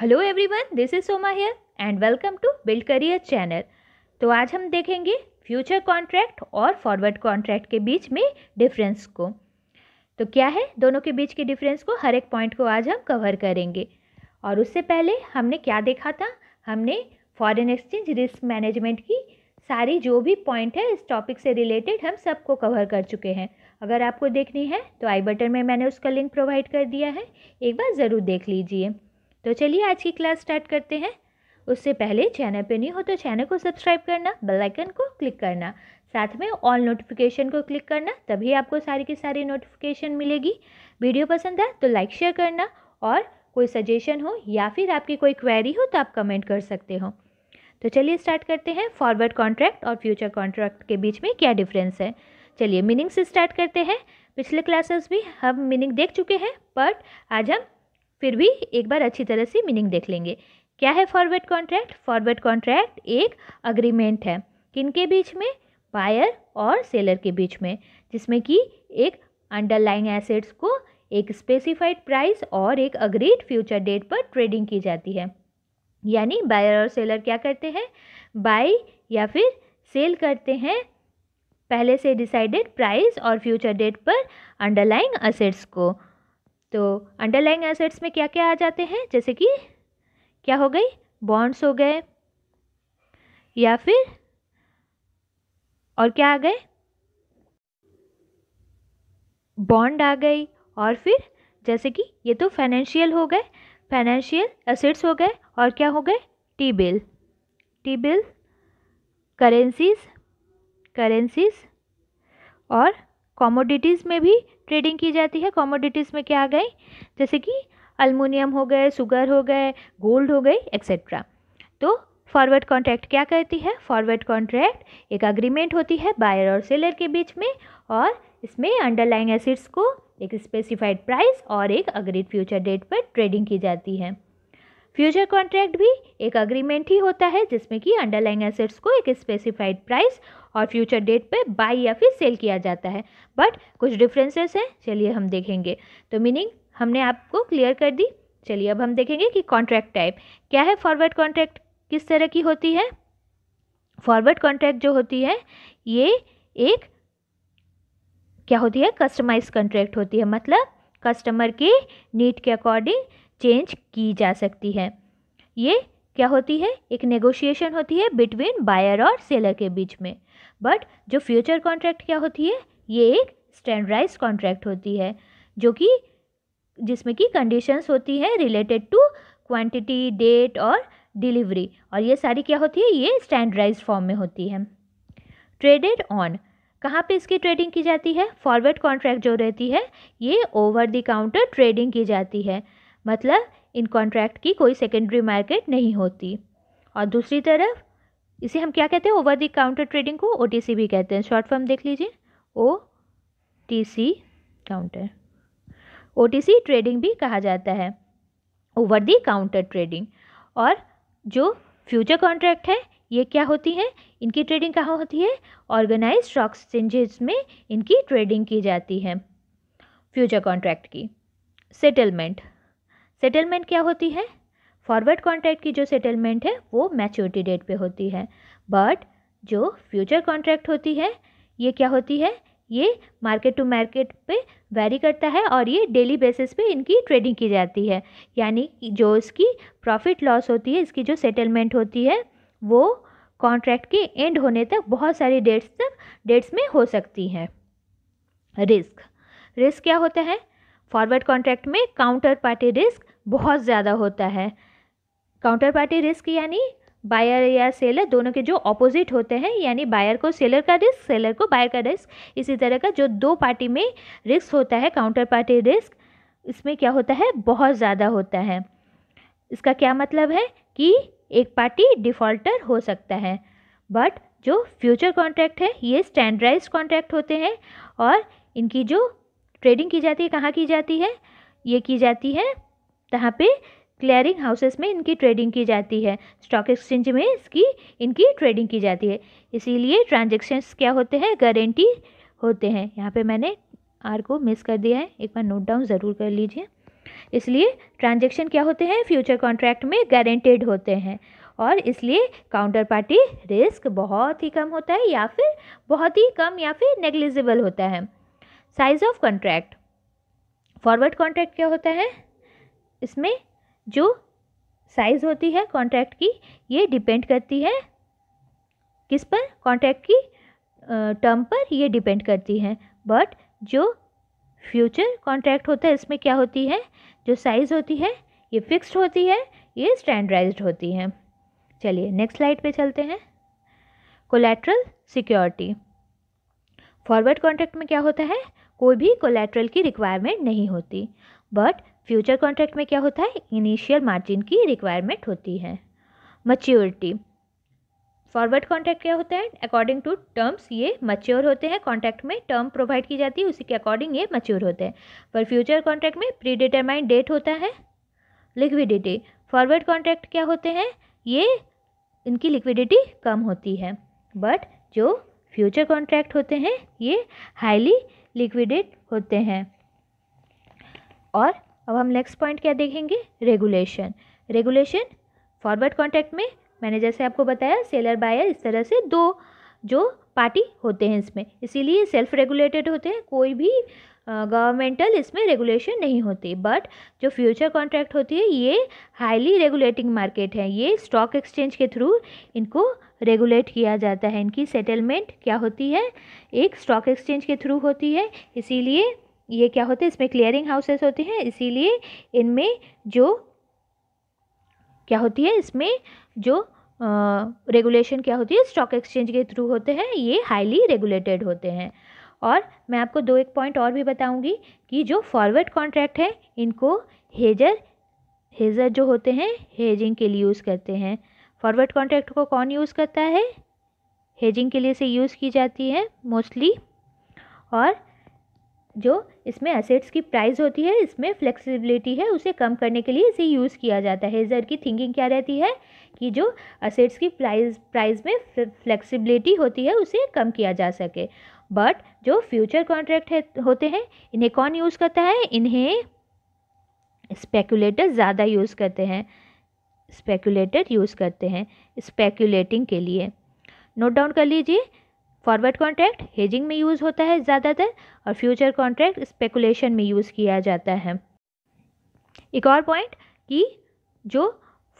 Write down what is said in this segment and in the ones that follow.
hello everyone this is Soma here and welcome to build career channel तो आज हम देखेंगे फ्यूचर कॉन्ट्रैक्ट और फॉरवर्ड कॉन्ट्रैक्ट के बीच में डिफरेंस को तो क्या है दोनों के बीच के डिफरेंस को हर एक पॉइंट को आज हम कवर करेंगे और उससे पहले हमने क्या देखा था हमने फॉरेन एक्सचेंज रिस्क मैनेजमेंट की सारी जो भी पॉइंट है इस टॉपिक से रिलेटेड हम सबको कवर कर चुके हैं अगर आपको देखनी है तो आई बटन में मैंने उसका लिंक प्रोवाइड कर दिया है एक बार ज़रूर देख लीजिए तो चलिए आज की क्लास स्टार्ट करते हैं उससे पहले चैनल पे नहीं हो तो चैनल को सब्सक्राइब करना बेल आइकन को क्लिक करना साथ में ऑल नोटिफिकेशन को क्लिक करना तभी आपको सारी की सारी नोटिफिकेशन मिलेगी वीडियो पसंद आए तो लाइक शेयर करना और कोई सजेशन हो या फिर आपकी कोई क्वेरी हो तो आप कमेंट कर सकते हो तो चलिए स्टार्ट करते हैं फॉरवर्ड कॉन्ट्रैक्ट और फ्यूचर कॉन्ट्रैक्ट के बीच में क्या डिफरेंस है चलिए मीनिंग से स्टार्ट करते हैं पिछले क्लासेस भी हम मीनिंग देख चुके हैं बट आज हम फिर भी एक बार अच्छी तरह से मीनिंग देख लेंगे क्या है फॉरवर्ड कॉन्ट्रैक्ट फॉरवर्ड कॉन्ट्रैक्ट एक अग्रीमेंट है किन के बीच में बायर और सेलर के बीच में जिसमें कि एक अंडरलाइंग एसेट्स को एक स्पेसिफाइड प्राइस और एक अग्रीड फ्यूचर डेट पर ट्रेडिंग की जाती है यानी बायर और सेलर क्या करते हैं बाई या फिर सेल करते हैं पहले से डिसाइडेड प्राइस और फ्यूचर डेट पर अंडरलाइंग असेट्स को तो अंडरलाइंग एसेट्स में क्या क्या आ जाते हैं जैसे कि क्या हो गई बॉन्ड्स हो गए या फिर और क्या आ गए बॉन्ड आ गई और फिर जैसे कि ये तो फाइनेंशियल हो गए फाइनेंशियल एसेट्स हो गए और क्या हो गए T bill T bill currencies currencies और कॉमोडिटीज़ में भी ट्रेडिंग की जाती है कॉमोडिटीज़ में क्या आ गए जैसे कि अलमुनियम हो गए सुगर हो गए गोल्ड हो गई एक्सेट्रा तो फॉरवर्ड कॉन्ट्रैक्ट क्या कहती है फॉरवर्ड कॉन्ट्रैक्ट एक अग्रीमेंट होती है बायर और सेलर के बीच में और इसमें अंडरलाइंग एसिड्स को एक स्पेसिफाइड प्राइस और एक अग्रीड फ्यूचर डेट पर ट्रेडिंग की जाती है फ्यूचर कॉन्ट्रैक्ट भी एक अग्रीमेंट ही होता है जिसमें कि अंडरलाइंग एसेट्स को एक स्पेसिफाइड प्राइस और फ्यूचर डेट पे बाई या फिर सेल किया जाता है बट कुछ डिफरेंसेस हैं चलिए हम देखेंगे तो मीनिंग हमने आपको क्लियर कर दी चलिए अब हम देखेंगे कि कॉन्ट्रैक्ट टाइप क्या है फॉरवर्ड कॉन्ट्रैक्ट किस तरह की होती है फॉरवर्ड कॉन्ट्रैक्ट जो होती है ये एक क्या होती है कस्टमाइज कॉन्ट्रैक्ट होती है मतलब कस्टमर के नीड के अकॉर्डिंग चेंज की जा सकती है ये क्या होती है एक नेगोशिएशन होती है बिटवीन बायर और सेलर के बीच में बट जो फ्यूचर कॉन्ट्रैक्ट क्या होती है ये एक स्टैंडराइज कॉन्ट्रैक्ट होती है जो कि जिसमें कि कंडीशंस होती हैं रिलेटेड टू क्वांटिटी डेट और डिलीवरी और ये सारी क्या होती है ये स्टैंडराइज फॉर्म में होती है ट्रेडेड ऑन कहाँ पे इसकी ट्रेडिंग की जाती है फॉरवर्ड कॉन्ट्रैक्ट जो रहती है ये ओवर द काउंटर ट्रेडिंग की जाती है मतलब इन कॉन्ट्रैक्ट की कोई सेकेंडरी मार्केट नहीं होती और दूसरी तरफ इसे हम क्या कहते हैं ओवर दी काउंटर ट्रेडिंग को ओ भी कहते हैं शॉर्ट फॉर्म देख लीजिए ओ काउंटर ओ ट्रेडिंग भी कहा जाता है ओवर दी काउंटर ट्रेडिंग और जो फ्यूचर कॉन्ट्रैक्ट है ये क्या होती है इनकी ट्रेडिंग कहाँ होती है ऑर्गेनाइज स्टॉक एक्सचेंजेस में इनकी ट्रेडिंग की जाती है फ्यूचर कॉन्ट्रैक्ट की सेटलमेंट सेटलमेंट क्या होती है फॉरवर्ड कॉन्ट्रैक्ट की जो सेटलमेंट है वो मैच्योरिटी डेट पे होती है बट जो फ्यूचर कॉन्ट्रैक्ट होती है ये क्या होती है ये मार्केट टू मार्केट पे वैरी करता है और ये डेली बेसिस पे इनकी ट्रेडिंग की जाती है यानी जो इसकी प्रॉफिट लॉस होती है इसकी जो सेटलमेंट होती है वो कॉन्ट्रैक्ट के एंड होने तक बहुत सारी डेट्स तक डेट्स में हो सकती है रिस्क रिस्क क्या होता है फॉरवर्ड कॉन्ट्रैक्ट में काउंटर पार्टी रिस्क बहुत ज़्यादा होता है काउंटर पार्टी रिस्क यानी बायर या सेलर दोनों के जो ऑपोजिट होते हैं यानी बायर को सेलर का रिस्क सेलर को बायर का रिस्क इसी तरह का जो दो पार्टी में रिस्क होता है काउंटर पार्टी रिस्क इसमें क्या होता है बहुत ज़्यादा होता है इसका क्या मतलब है कि एक पार्टी डिफ़ॉल्टर हो सकता है बट जो फ्यूचर कॉन्ट्रैक्ट है ये स्टैंडर्डाइज कॉन्ट्रैक्ट होते हैं और इनकी जो ट्रेडिंग की जाती है कहाँ की जाती है ये की जाती है कहाँ पे क्लियरिंग हाउसेस में इनकी ट्रेडिंग की जाती है स्टॉक एक्सचेंज में इसकी इनकी ट्रेडिंग की जाती है इसीलिए ट्रांजेक्शन्स क्या होते हैं गारंटी होते हैं यहाँ पे मैंने आर को मिस कर दिया है एक बार नोट डाउन ज़रूर कर लीजिए इसलिए ट्रांजेक्शन क्या होते हैं फ्यूचर कॉन्ट्रैक्ट में गारंटेड होते हैं और इसलिए काउंटर पार्टी रिस्क बहुत ही कम होता है या फिर बहुत ही कम या फिर नेग्लिजिबल होता है size of contract forward contract क्या होता है इसमें जो साइज़ होती है कॉन्ट्रैक्ट की ये डिपेंड करती है किस पर कॉन्ट्रैक्ट की टर्म पर ये डिपेंड करती है बट जो फ्यूचर कॉन्ट्रैक्ट होता है इसमें क्या होती है जो साइज़ होती है ये फिक्स्ड होती है ये स्टैंडर्डाइज्ड होती है चलिए नेक्स्ट स्लाइड पे चलते हैं कोलेट्रल सिक्योरिटी फॉरवर्ड कॉन्ट्रैक्ट में क्या होता है कोई भी कोलेट्रल की रिक्वायरमेंट नहीं होती बट फ्यूचर कॉन्ट्रैक्ट में क्या होता है इनिशियल मार्जिन की रिक्वायरमेंट होती है मच्योरिटी फॉरवर्ड कॉन्ट्रैक्ट क्या होता है अकॉर्डिंग टू टर्म्स ये मच्योर होते हैं कॉन्ट्रैक्ट में टर्म प्रोवाइड की जाती है उसी के अकॉर्डिंग ये मच्योर होते हैं पर फ्यूचर कॉन्ट्रैक्ट में प्री डिटरमाइंड डेट होता है लिक्विडिटी फॉरवर्ड कॉन्ट्रैक्ट क्या होते हैं ये इनकी लिक्विडिटी कम होती है बट जो फ्यूचर कॉन्ट्रैक्ट होते हैं ये हाईली लिक्विडेट होते हैं और अब हम नेक्स्ट पॉइंट क्या देखेंगे रेगुलेशन रेगुलेशन फॉरवर्ड कॉन्ट्रैक्ट में मैंने जैसे आपको बताया सेलर बायर इस तरह से दो जो पार्टी होते हैं इसमें इसीलिए सेल्फ रेगुलेटेड होते हैं कोई भी गवर्नमेंटल इसमें रेगुलेशन नहीं होती बट जो फ्यूचर कॉन्ट्रैक्ट होती है ये हाईली रेगुलेटिंग मार्केट है ये स्टॉक एक्सचेंज के थ्रू इनको रेगुलेट किया जाता है इनकी सेटलमेंट क्या होती है एक स्टॉक एक्सचेंज के थ्रू होती है इसीलिए ये क्या होते हैं इसमें क्लियरिंग हाउसेस होते हैं इसीलिए इनमें जो क्या होती है इसमें जो रेगुलेशन क्या होती है स्टॉक एक्सचेंज के थ्रू होते हैं ये हाईली रेगुलेटेड होते हैं और मैं आपको दो एक पॉइंट और भी बताऊंगी कि जो फॉरवर्ड कॉन्ट्रैक्ट है इनको हेजर हेजर जो होते हैं हेजिंग के लिए यूज़ करते हैं फॉरवर्ड कॉन्ट्रैक्ट को कौन यूज़ करता है हेजिंग के लिए से यूज़ की जाती है मोस्टली और जो इसमें एसेट्स की प्राइस होती है इसमें फ्लेक्सिबिलिटी है उसे कम करने के लिए इसे यूज़ किया जाता है हेजर की थिंकिंग क्या रहती है कि जो असेट्स की प्राइस प्राइस में फ्लेक्सिबिलिटी होती है उसे कम किया जा सके बट जो फ्यूचर कॉन्ट्रैक्ट है, होते हैं इन्हें कौन यूज़ करता है इन्हें स्पेकुलेटर ज़्यादा यूज़ करते हैं स्पेकुलेटर यूज़ करते हैं स्पेकुलेटिंग के लिए नोट डाउन कर लीजिए फॉरवर्ड कॉन्ट्रैक्ट हेजिंग में यूज़ होता है ज़्यादातर और फ्यूचर कॉन्ट्रैक्ट स्पेकुलेशन में यूज़ किया जाता है एक और पॉइंट कि जो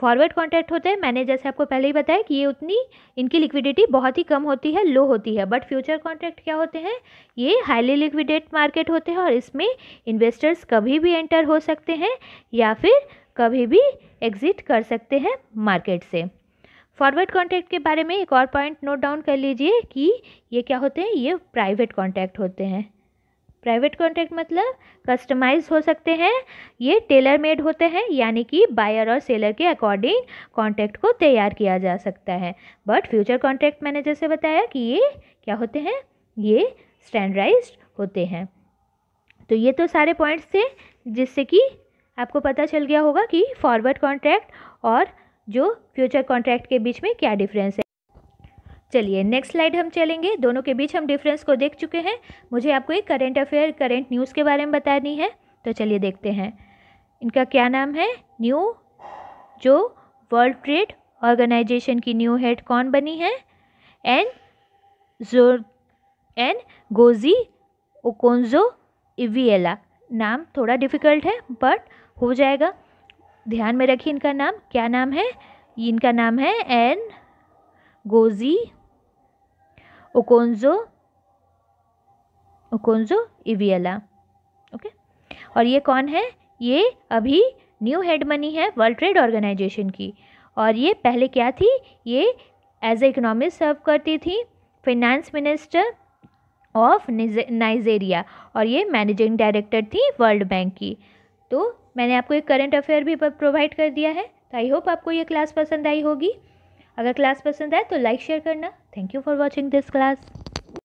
फॉरवर्ड कॉन्ट्रैक्ट होते हैं मैंने जैसे आपको पहले ही बताया कि ये उतनी इनकी लिक्विडिटी बहुत ही कम होती है लो होती है बट फ्यूचर कॉन्ट्रैक्ट क्या होते हैं ये हाईली लिक्विडेट मार्केट होते हैं और इसमें इन्वेस्टर्स कभी भी एंटर हो सकते हैं या फिर कभी भी एग्ज़िट कर सकते हैं मार्केट से फॉरवर्ड कॉन्टैक्ट के बारे में एक और पॉइंट नोट डाउन कर लीजिए कि ये क्या होते हैं ये प्राइवेट कॉन्टैक्ट होते हैं प्राइवेट कॉन्टैक्ट मतलब कस्टमाइज हो सकते हैं ये टेलर मेड होते हैं यानी कि बायर और सेलर के अकॉर्डिंग कॉन्टैक्ट को तैयार किया जा सकता है बट फ्यूचर कॉन्टैक्ट मैंने जैसे बताया कि ये क्या होते हैं ये स्टैंडर्डाइज होते हैं तो ये तो सारे पॉइंट्स थे जिससे कि आपको पता चल गया होगा कि फॉरवर्ड कॉन्ट्रैक्ट और जो फ्यूचर कॉन्ट्रैक्ट के बीच में क्या डिफरेंस है चलिए नेक्स्ट स्लाइड हम चलेंगे दोनों के बीच हम डिफरेंस को देख चुके हैं मुझे आपको एक करेंट अफेयर करेंट न्यूज़ के बारे में बतानी है तो चलिए देखते हैं इनका क्या नाम है न्यू जो वर्ल्ड ट्रेड ऑर्गेनाइजेशन की न्यू हेड कौन बनी है एन जो एन गोजी ओकोन्जो इवीएला नाम थोड़ा डिफ़िकल्ट है बट हो जाएगा ध्यान में रखिए इनका नाम क्या नाम है इनका नाम है Ngozi Okonjo Okonjo Iweala okay और ये कौन है ये अभी न्यू हेड मनी है वर्ल्ड ट्रेड ऑर्गेनाइजेशन की और ये पहले क्या थी ये एज ए इकोनॉमिक सर्व करती थी फिनेंस मिनिस्टर ऑफ नाइजेरिया और ये मैनेजिंग डायरेक्टर थी वर्ल्ड बैंक की तो मैंने आपको एक करंट अफेयर भी प्रोवाइड कर दिया है तो आई होप आपको ये क्लास पसंद आई होगी अगर क्लास पसंद आए तो लाइक शेयर करना thank you for watching this class